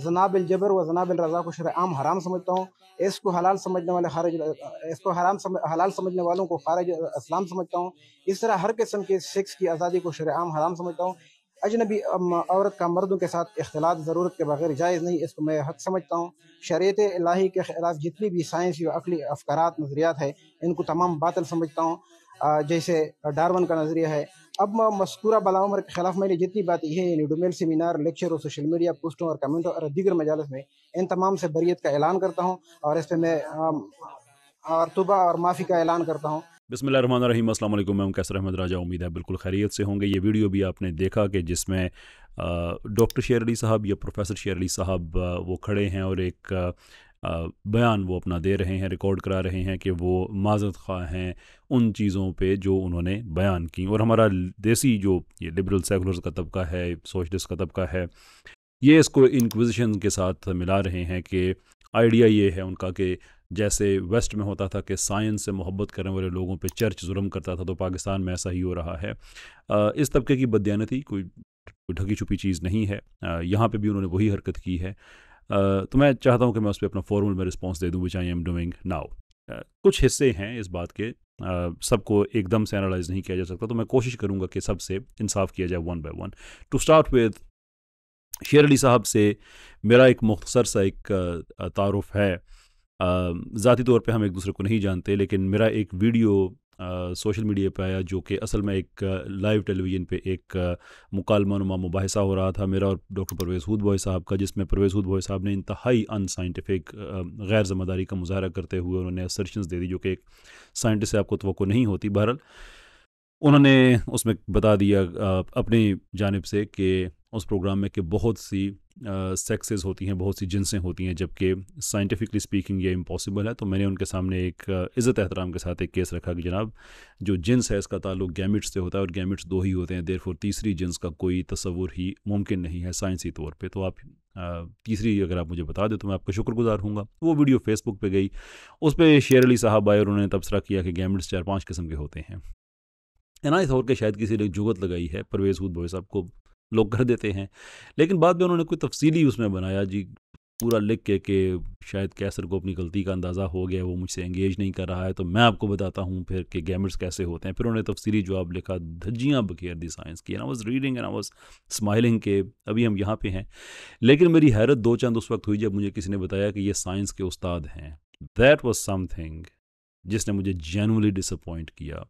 जनाब जबर व जनाब रजा को शर आम हराम समझता हूँ इसको हलाल समझने वाले खारज इसको हराम समझ हलाल समझने वालों को खारज इस्लाम समझता हूँ इस तरह हर किस्म के सेक्स की आज़ादी को शर आम हराम समझता हूँ अजनबी औरत का मर्दों के साथ इख्तलात ज़रूरत के बगैर जायज़ नहीं इसको मैं हक समझता हूँ शरीत लाही के खिलाफ जितनी भी साइंसी और अकली अफकार नज़रियात है इनको तमाम बातल समझता हूँ जैसे डारवन का नज़रिया है अब मस्कूरा उमर के खिलाफ मैंने जितनी बात है डोमेल सेमिनार लेक्चर और सोशल मीडिया पोस्टों और कमेंटों और दीगर मजालस में इन तमाम से बरीत का ऐलान करता हूँ और इस पर मैं और तुबा और माफ़ी का ऐलान करता हूँ बिसमिल रहीम अस्सलाम वालेकुम मैं कैसर अहमद राजा उम्मीद है बिल्कुल खैरियत से होंगे ये वीडियो भी आपने देखा कि जिसमें डॉक्टर शेर अली साहब या प्रोफेसर शेर अली साहब वो खड़े हैं और एक बयान वो अपना दे रहे हैं रिकॉर्ड करा रहे हैं कि वो माजत खा हैं उन चीज़ों पे जो उन्होंने बयान की और हमारा देसी जो ये लिबरल सेकुलर्स का तबका है सोशलिस्ट का तबका है ये इसको इनक्विजिशन के साथ मिला रहे हैं कि आइडिया ये है उनका कि जैसे वेस्ट में होता था कि साइंस से मोहब्बत करने वाले लोगों पे चर्च जुर्म करता था तो पाकिस्तान में ऐसा ही हो रहा है इस तबके की बदयानती कोई ढकी छुपी चीज़ नहीं है यहाँ पे भी उन्होंने वही हरकत की है तो मैं चाहता हूँ कि मैं उस पर अपना फॉर्मल में रिस्पॉन्स दे दूँ which I am doing now कुछ हिस्से हैं इस बात के सबको एकदम से एनालाइज नहीं किया जा सकता तो मैं कोशिश करूँगा कि सबसे इंसाफ किया जाए one by one to start with Sher Ali साहब से मेरा एक मुख्तर सा एक तारफ़ है ज़ाती तौर पे हम एक दूसरे को नहीं जानते लेकिन मेरा एक वीडियो सोशल मीडिया पे आया जो कि असल में एक लाइव टेलीविज़न पे एक मुकालमा नुमा मुबासा हो रहा था मेरा और डॉक्टर परवेज़ हूद बॉय साहब का जिसमें परवेज़ हूद बॉय साहब ने इंतहाई अनसाइंटिफिक गैर ज़िम्मेदारी का मुजाहरा करते हुए उन्होंने असर्शन दे दी जो कि एक साइंटिस्ट से आपको तो नहीं होती बहरहाल उन्होंने उसमें बता दिया अपनी जानब से कि उस प्रोग्राम में कि बहुत सी सेक्सेस होती हैं बहुत सी जिनसें होती हैं जबकि साइंटिफिकली स्पीकिंग ये इम्पॉसिबल है तो मैंने उनके सामने एक इज़्ज़त एहतराम के साथ एक केस रखा कि जनाब जो जिन्स है इसका ताल्लुक गैमिट्स से होता है और गैमिट्स दो ही होते हैं देर तीसरी जिन्स का कोई तस्वुर ही मुमकिन नहीं है साइंसी तौर पर तो आप तीसरी अगर आप मुझे बता दें तो मैं आपका शुक्रगुजार हूँ वो वीडियो फेसबुक पर गई उस पर शेर अली साहब आए और उन्होंने तबसरा किया कि गैमिट्स चार पाँच किस्म के होते हैं एनाइस और के शायद किसी ने जुगत लगाई है परवेज हुद भोई साहब को लोग कर देते हैं लेकिन बाद में उन्होंने कोई तफसीली उसमें बनाया जी पूरा लिख के कि शायद कैसर को अपनी गलती का अंदाज़ा हो गया वो मुझसे एंगेज नहीं कर रहा है तो मैं आपको बताता हूँ फिर कि गैमर्स कैसे होते हैं फिर उन्होंने तफसीली जवाब लिखा धज्जियाँ बखेर दी साइंस की and I was reading and I was smiling के अभी हम यहाँ पे हैं लेकिन मेरी हैरत दो चंद उस वक्त हुई जब मुझे किसी ने बताया कि ये साइंस के उस्ताद हैं दैट वॉज समथिंग जिसने मुझे जेनवली डिसअपॉइंट किया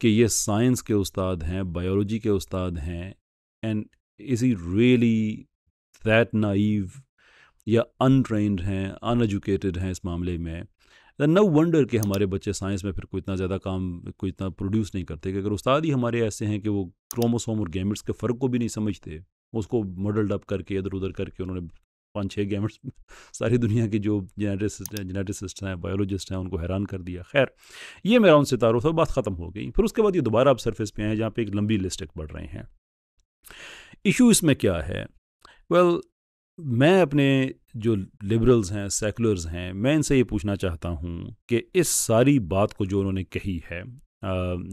कि ये साइंस के उस्ताद हैं बायोलॉजी के उस्ताद हैं and is he really that naive या अनट्रेंड हैं अनएजुकेटेड हैं इस मामले में नो वंडर कि हमारे बच्चे साइंस में फिर कोई इतना ज़्यादा काम कोई इतना प्रोड्यूस नहीं करते कि अगर उस्ताद ही हमारे ऐसे हैं कि वो क्रोमोसोम और गैमेट्स के फ़र्क को भी नहीं समझते उसको मॉडल्ड अप करके इधर उधर करके उन्होंने पाँच छः गैमेट्स सारी दुनिया के जो जेनेटिस्ट जेनेटिसिस्ट हैं बायोलॉजिस्ट हैं उनको हैरान कर दिया खैर ये मेरा उनसे तारुफ है बात ख़त्म हो गई फिर उसके बाद ये दोबारा अब सरफेस पे आए हैं जहाँ पे एक लंबी लिस्ट एक बढ़ रहे हैं इशू इसमें क्या है वेल well, मैं अपने जो लिबरल्स हैं सेकुलर्स हैं मैं इनसे ये पूछना चाहता हूँ कि इस सारी बात को जो उन्होंने कही है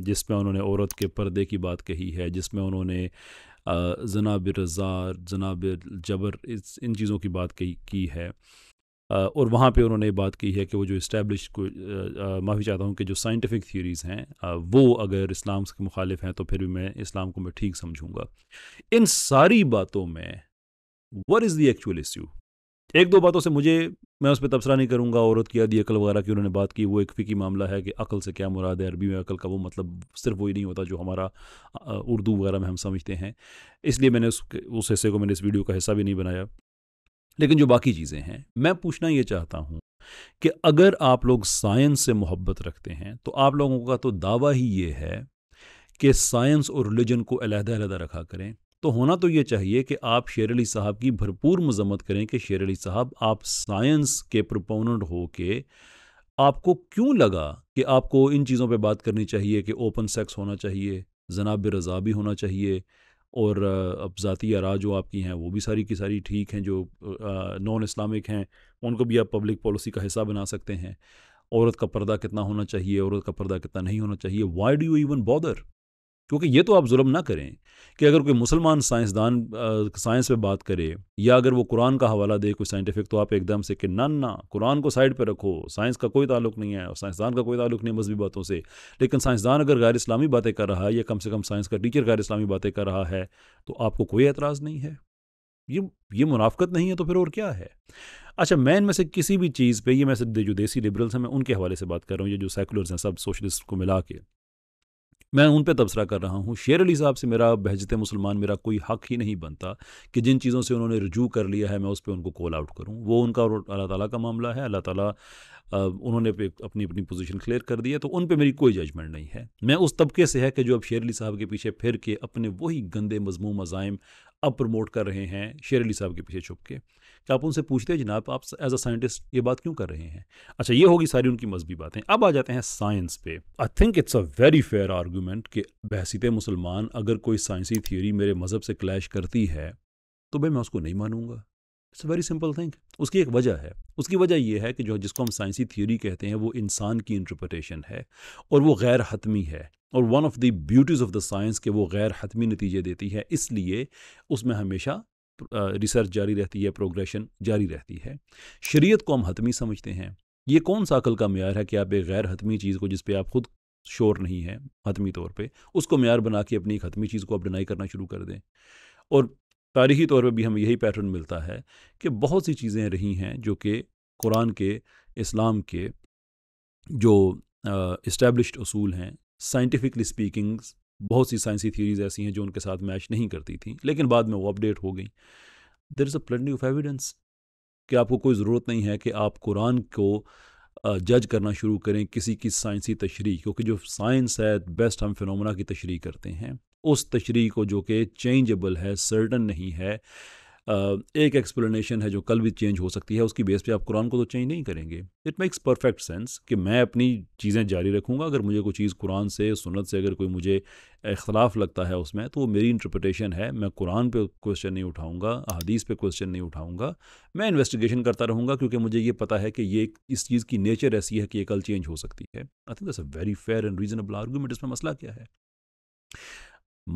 जिसमें उन्होंने औरत के पर्दे की बात कही है जिसमें उन्होंने जनाब रज़ार जनाब जबर इस इन चीज़ों की बात कही की है और वहाँ पे उन्होंने बात की है कि वो जो इस्टेब्लिश माफ़ी चाहता हूँ कि जो साइंटिफिक थीरीज़ हैं वो अगर इस्लाम के मुखालिफ हैं तो फिर भी मैं इस्लाम को मैं ठीक समझूंगा इन सारी बातों में what is the actual issue एक दो बातों से मुझे मैं उस पर तबसरा नहीं करूंगा औरत की आदि अकल वगैरह की उन्होंने बात की वो एक फ़िकी मामला है कि अकल से क्या मुराद है अरबी में अकल का वो मतलब सिर्फ वही नहीं होता जो हमारा उर्दू वगैरह में हम समझते हैं इसलिए मैंने उस उस हिस्से को मैंने इस वीडियो का हिस्सा भी नहीं बनाया लेकिन जो बाकी चीज़ें हैं मैं पूछना ये चाहता हूँ कि अगर आप लोग साइंस से मोहब्बत रखते हैं तो आप लोगों का तो दावा ही ये है कि साइंस और रिलीजन को अलहदा रखा करें तो होना तो ये चाहिए कि आप शेर अली साहब की भरपूर मजम्मत करें कि शेर अली साहब आप साइंस के प्रपोनेंट हो के आपको क्यों लगा कि आपको इन चीज़ों पे बात करनी चाहिए कि ओपन सेक्स होना चाहिए जनाब रजा भी होना चाहिए और अब ज़ाती आरा जो आपकी हैं वो भी सारी की सारी ठीक हैं जो नॉन इस्लामिक हैं उनको भी आप पब्लिक पॉलिसी का हिस्सा बना सकते हैं औरत का पर्दा कितना होना चाहिए औरत का पर्दा कितना नहीं होना चाहिए why do you even bother क्योंकि ये तो आप जुल्म ना करें कि अगर कोई मुसलमान साइंसदान साइंस पे बात करे या अगर वो कुरान का हवाला दे कोई साइंटिफिक तो आप एकदम से कि ना ना कुरान को साइड पे रखो साइंस का कोई ताल्लुक नहीं है और साइंसदान का कोई ताल्लुक नहीं है मजहबी बातों से लेकिन साइंसदान अगर गैर इस्लामी बातें कर रहा है या कम से कम साइंस का टीचर गैर इस्लामी बातें कर रहा है तो आपको कोई एतराज़ नहीं है ये ये मुनाफ्त नहीं है तो फिर और क्या है अच्छा मैं इनमें से किसी भी चीज़ पे ये मैं जो देसी लिबरल्स हैं मैं उनके हवाले से बात कर रहा हूँ ये जो सेकुलर्स हैं सब सोशलिस्ट को मिला के मैं उन पर तबसरा कर रहा हूँ शेर अली साहब से मेरा बहजत मुसलमान मेरा कोई हक ही नहीं बनता कि जिन चीज़ों से उन्होंने रजू कर लिया है मैं उस पर उनको कॉल आउट करूँ वो उनका और अल्लाह ताली का मामला है अल्लाह ताली उन्होंने अपनी अपनी पोजीशन क्लियर कर दी है तो उन पे मेरी कोई जजमेंट नहीं है मैं उस तबके से है कि जो अब शेर अली साहब के पीछे फिर के अपने वही गंदे मजमू मज़ाइम अब प्रमोट कर रहे हैं शेर अली साहब के पीछे छुप के तो आप उनसे पूछते हैं जनाब आप एज अ साइंटिस्ट ये बात क्यों कर रहे हैं अच्छा ये होगी सारी उनकी मजहबी बातें अब आ जाते हैं साइंस पे I think it's a very fair argument कि बहसीत मुसलमान अगर कोई साइंसी थियोरी मेरे मज़हब से क्लैश करती है तो भाई मैं उसको नहीं मानूंगा it's a very simple thing उसकी एक वजह है उसकी वजह यह है कि जो जिसको हम साइंसी थियोरी कहते हैं वो इंसान की इंटरप्रटेशन है और वो गैर हतमी है और one of the beauties of the science के वो गैर हतमी नतीजे देती है इसलिए उसमें हमेशा रिसर्च जारी रहती है प्रोग्रेशन जारी रहती है शरीयत को हम हतमी समझते हैं ये कौन सा अकल का मैार है कि आप एक गैर हतमी चीज़ को जिस पे आप खुद शोर नहीं है हतमी तौर पे उसको मैार बना के अपनी एक हतमी चीज़ को आप डिनाई करना शुरू कर दें और तारीखी तौर पर भी हमें यही पैटर्न मिलता है कि बहुत सी चीज़ें रही हैं जो कि कुरान के इस्लाम के जो इस्टेब्लिश असूल हैं साइंटिफिकली स्पीकिंग बहुत सी साइंसी थीरीज़ ऐसी हैं जो उनके साथ मैच नहीं करती थी लेकिन बाद में वो अपडेट हो गई there is a plenty of evidence कि आपको कोई ज़रूरत नहीं है कि आप कुरान को जज करना शुरू करें किसी की साइंसी तशरी क्योंकि जो साइंस है बेस्ट हम फिनोमेना की तशरी करते हैं उस तशरी को जो कि चेंजेबल है सर्टन नहीं है एक एक्सप्लेनेशन है जो कल भी चेंज हो सकती है उसकी बेस पे आप कुरान को तो चेंज नहीं करेंगे इट मेक्स परफेक्ट सेंस कि मैं अपनी चीज़ें जारी रखूँगा अगर मुझे कोई चीज़ कुरान से सुनत से अगर कोई मुझे इख्तलाफ लगता है उसमें तो वो मेरी इंटरप्रटेशन है मैं कुरान पे क्वेश्चन नहीं उठाऊँगा अदीस पे क्वेश्चन नहीं उठाऊँगा मैं इन्वेस्टिगेशन करता रहूँगा क्योंकि मुझे ये पता है कि ये इस चीज़ की नेचर ऐसी है कि ये कल चेंज हो सकती है I think this a very fair and reasonable argument इसमें मसला क्या है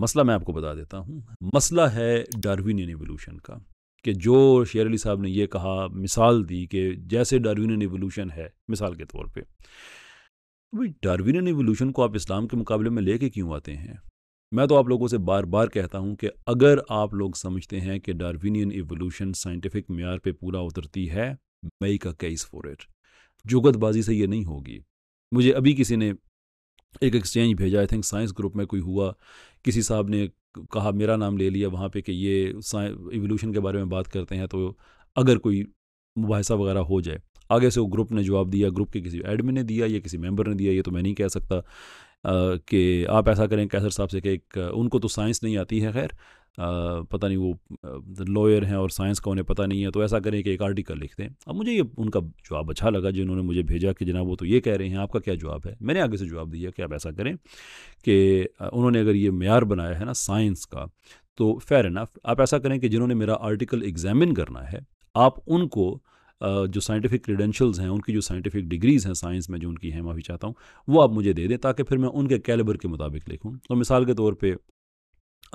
मसला मैं आपको बता देता हूँ मसला है डार्विनियन एवोल्यूशन का कि जो शेर अली साहब ने यह कहा मिसाल दी कि जैसे डार्विनियन एवोल्यूशन है मिसाल के तौर पर भाई डार्विनियन एवोल्यूशन को आप इस्लाम के मुकाबले में लेके क्यों आते हैं मैं तो आप लोगों से बार बार कहता हूं कि अगर आप लोग समझते हैं कि डार्विनियन एवोल्यूशन साइंटिफिक मैार पे पूरा उतरती है मई का केस फॉर इट जुगतबाजी से ये नहीं होगी मुझे अभी किसी ने एक एक्सचेंज भेजा आई थिंक साइंस ग्रुप में कोई हुआ किसी साहब ने कहा मेरा नाम ले लिया वहाँ पे कि ये इवोल्यूशन के बारे में बात करते हैं तो अगर कोई मुबासा वगैरह हो जाए आगे से वो ग्रुप ने जवाब दिया ग्रुप के किसी एडमिन ने दिया या किसी मेंबर ने दिया ये तो मैं नहीं कह सकता कि आप ऐसा करें कैसर साहब से कि एक उनको तो साइंस नहीं आती है खैर पता नहीं वो लॉयर हैं और साइंस का उन्हें पता नहीं है तो ऐसा करें कि एक आर्टिकल लिख दें अब मुझे ये उनका जवाब अच्छा लगा जिन्होंने मुझे भेजा कि जनाब वो तो ये कह रहे हैं आपका क्या जवाब है मैंने आगे से जवाब दिया कि आप ऐसा करें कि उन्होंने अगर ये मैार बनाया है ना साइंस का तो फेयर इनफ आप ऐसा करें कि जिन्होंने मेरा आर्टिकल एग्जामिन करना है आप उनको जो साइंटिफिक क्रीडेंशल्स हैं उनकी जो साइंटिफिक डिग्रीज़ हैं साइंस में जो उनकी हैं माफ़ी चाहता हूँ वो आप मुझे दे दें ताकि फिर मैं उनके कैलिबर के मुताबिक लिखूँ तो मिसाल के तौर पे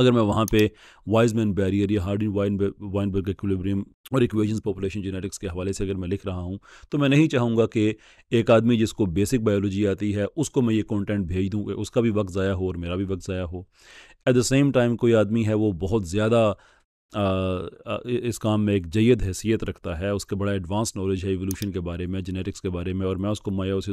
अगर मैं वहाँ पे वाइजमैन बैरियर या हार्डिन वाइन वाइनबर्ग इक्विलिब्रियम और इक्वेशंस पॉपुलेशन जेनेटिक्स के हवाले से अगर मैं लिख रहा हूँ तो मैं नहीं चाहूँगा कि एक आदमी जिसको बेसिक बायोलॉजी आती है उसको मैं ये कंटेंट भेज दूँ उसका भी वक्त ज़ाया हो और मेरा भी वक्त ज़ाया हो एट द सेम टाइम कोई आदमी है वो बहुत ज़्यादा इस काम में एक जैद हैसियत रखता है उसके बड़ा एडवांस नॉलेज है एवोल्यूशन के बारे में जेनेटिक्स के बारे में और मैं उसको उसे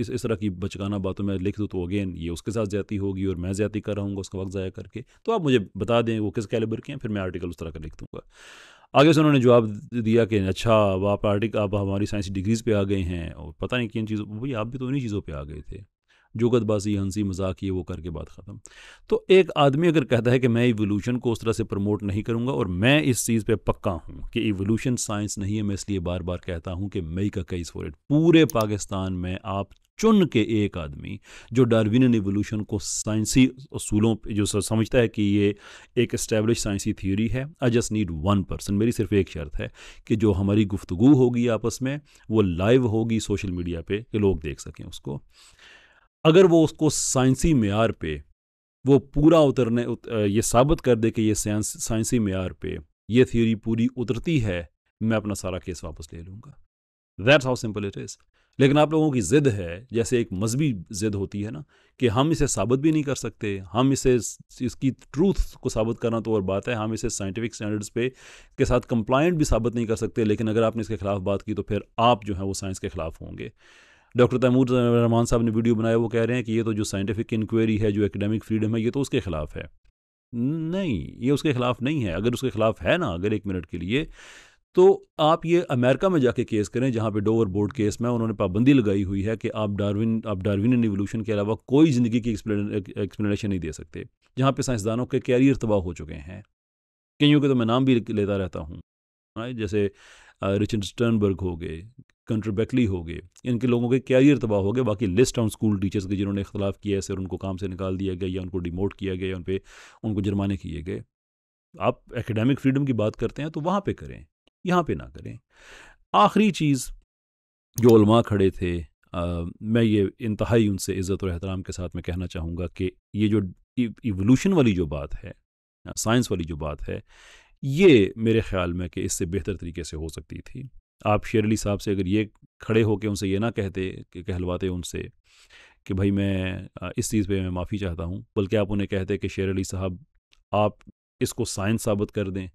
इस इस तरह की बचकाना बातों में लिख दूँ तो अगेन ये उसके साथ ज़्यादा होगी और मैं ज़्यादा कर रहा उसका वक्त ज़ाया करके तो आप मुझे बता दें वो किस कैलिबर के हैं फिर मैं आर्टिकल उस तरह का लिख दूँगा आगे से उन्होंने जवाब दिया कि अच्छा अब आप आर्टिकल आप हमारी साइंस डिग्रीज़ पे आ गए हैं और पता नहीं किन चीज़ों भाई आप भी तो उन्हीं चीज़ों पर आ गए थे जुगतबाजी हंसी मजाक ये वो करके बात ख़त्म तो एक आदमी अगर कहता है कि मैं इवोल्यूशन को उस तरह से प्रमोट नहीं करूँगा और मैं इस चीज़ पर पक्का हूँ कि इवोल्यूशन साइंस नहीं है मैं इसलिए बार बार कहता हूँ कि मई का कई फॉर इट पूरे पाकिस्तान में आप चुन के एक आदमी जो डार्विनियन इवोल्यूशन को साइंसी असूलों पे जो समझता है कि ये एक इस्टेब्लिश साइंसी थियोरी है I just need one person मेरी सिर्फ एक शर्त है कि जो हमारी गुफ्तगु होगी आपस में वो लाइव होगी सोशल मीडिया पे कि लोग देख सकें उसको अगर वो उसको साइंसी मैार पे वो पूरा उतरने उत, ये साबित कर दे कि ये साइंसी मैार पे ये थ्योरी पूरी उतरती है मैं अपना सारा केस वापस ले लूँगा that's how simple it is लेकिन आप लोगों की ज़िद है जैसे एक मजहबी ज़िद होती है ना कि हम इसे साबित भी नहीं कर सकते हम इसे इसकी ट्रूथ को साबित करना तो और बात है हम इसे साइंटिफिक स्टैंडर्ड्स पे के साथ कंप्लाइंट भी साबित नहीं कर सकते लेकिन अगर आपने इसके खिलाफ बात की तो फिर आप जो है वो साइंस के खिलाफ होंगे डॉक्टर तैमूर रहमान साहब ने वीडियो बनाया वो कह रहे हैं कि ये तो जो साइंटिफिक इंक्वायरी है जो एकेडमिक फ्रीडम है ये तो उसके खिलाफ है नहीं ये उसके खिलाफ नहीं है अगर उसके खिलाफ है ना अगर एक मिनट के लिए तो आप ये अमेरिका में जाके केस करें जहाँ पे डोवर बोर्ड केस में उन्होंने पाबंदी लगाई हुई है कि आप डार्विन आप डार्विन रिवोल्यूशन के अलावा कोई ज़िंदगी की एक्सप्लेनेशन नहीं दे सकते जहाँ पे साइंसदानों के कैरियर तबाह हो चुके हैं कईयों के तो मैं नाम भी लेता रहता हूँ जैसे रिचर्ड स्टर्नबर्ग हो गए कंट्री बैकली हो गए इनके लोगों के कैरियर तबाह हो गए बाकी लिस्ट ऑन स्कूल टीचर्स के जिन्होंने इख्तलाफ किया है सर उनको काम से निकाल दिया गया या उनको डिमोट किया गया उन पर उनको जुर्माने किए गए आप एकेडमिक फ्रीडम की बात करते हैं तो वहाँ पर करें यहाँ पर ना करें आखिरी चीज़ जो उलमा खड़े थे आ, मैं ये इंतहाई उनसे इज़्ज़त और एहतराम के साथ मैं कहना चाहूँगा कि ये जो इवोल्यूशन वाली जो बात है साइंस वाली जो बात है ये मेरे ख्याल में कि इससे बेहतर तरीके से हो सकती थी आप शेर अली साहब से अगर ये खड़े होकर उनसे ये ना कहते कि कहलवाते उनसे कि भाई मैं इस चीज़ पे मैं माफ़ी चाहता हूँ बल्कि आप उन्हें कहते कि शेर अली साहब आप इसको साइंस साबित कर दें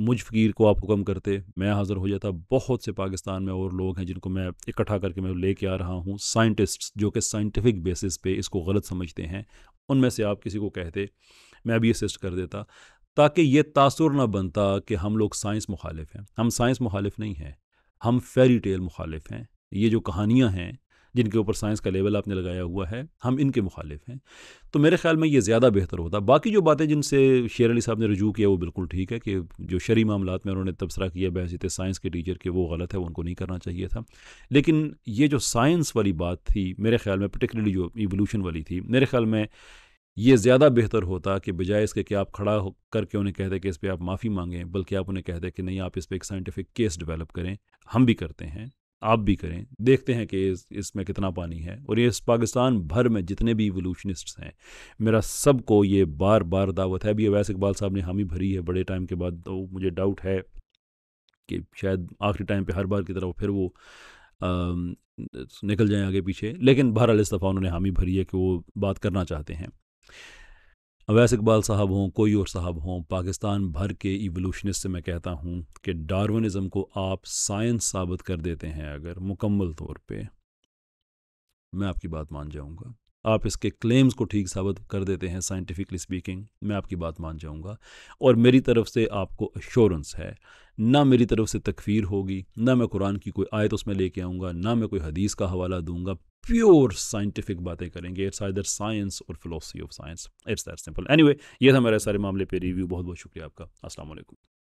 मुझ फकीर को आप हुक्म करते मैं हाज़िर हो जाता बहुत से पाकिस्तान में और लोग हैं जिनको मैं इकट्ठा करके मैं ले के आ रहा हूँ साइंटिस्ट्स जो कि साइंटिफिक बेसिस पे इसको गलत समझते हैं उनमें से आप किसी को कहते मैं भी असिस्ट कर देता ताकि ये तासुर ना बनता कि हम लोग साइंस मुखालिफ हैं हम साइंस मुखालिफ नहीं हैं हम फेरी टेल मुखालिफ हैं ये जो कहानियाँ हैं जिनके ऊपर साइंस का लेवल आपने लगाया हुआ है हम इनके मुखालिफ हैं तो मेरे ख्याल में ये ज़्यादा बेहतर होता बाकी जो बातें जिनसे शेर अली साहब ने रजू किया वो बिल्कुल ठीक है कि जो शरी मामला में उन्होंने तबसरा किया बहसीत साइंस के टीचर के वो गलत है वो उनको नहीं करना चाहिए था लेकिन ये जो साइंस वाली बात थी मेरे ख्याल में पर्टिकुलरली जो इवोल्यूशन वाली थी मेरे ख्याल में ये ज़्यादा बेहतर होता कि बजाय इसके कि आप खड़ा करके उन्हें कह दें कि इस पर आप माफ़ी मांगें बल्कि आप उन्हें कह दें कि नहीं आप इस पर एक साइंटिफिक केस डेवलप करें हम भी करते हैं आप भी करें देखते हैं कि इस इसमें कितना पानी है और ये इस पाकिस्तान भर में जितने भी इवोल्यूशनिस्ट हैं मेरा सबको ये बार बार दावत है अभी अवैस इकबाल साहब ने हामी भरी है बड़े टाइम के बाद तो मुझे डाउट है कि शायद आखिरी टाइम पे हर बार की तरफ फिर वो आ, निकल जाएं आगे पीछे लेकिन बहरहाल इस दफ़ा उन्होंने हामी भरी है कि वो बात करना चाहते हैं अवैस इकबाल साहब हों कोई और साहब हों पाकिस्तान भर के इवोल्यूशनिस्ट से मैं कहता हूँ कि डार्वनिज़म को आप साइंस साबित कर देते हैं अगर मुकम्मल तौर पे मैं आपकी बात मान जाऊँगा आप इसके क्लेम्स को ठीक साबित कर देते हैं साइंटिफिकली स्पीकिंग मैं आपकी बात मान जाऊँगा और मेरी तरफ से आपको एश्योरेंस है ना मेरी तरफ से तकफीर होगी ना मैं कुरान की कोई आयत उसमें लेके आऊँगा ना मैं कोई हदीस का हवाला दूंगा प्योर साइंटिफिक बातें करेंगे इट्स आइदर साइंस और philosophy of science it's that simple way ये था मेरे सारे मामले पे रिव्यू बहुत बहुत शुक्रिया आपका असल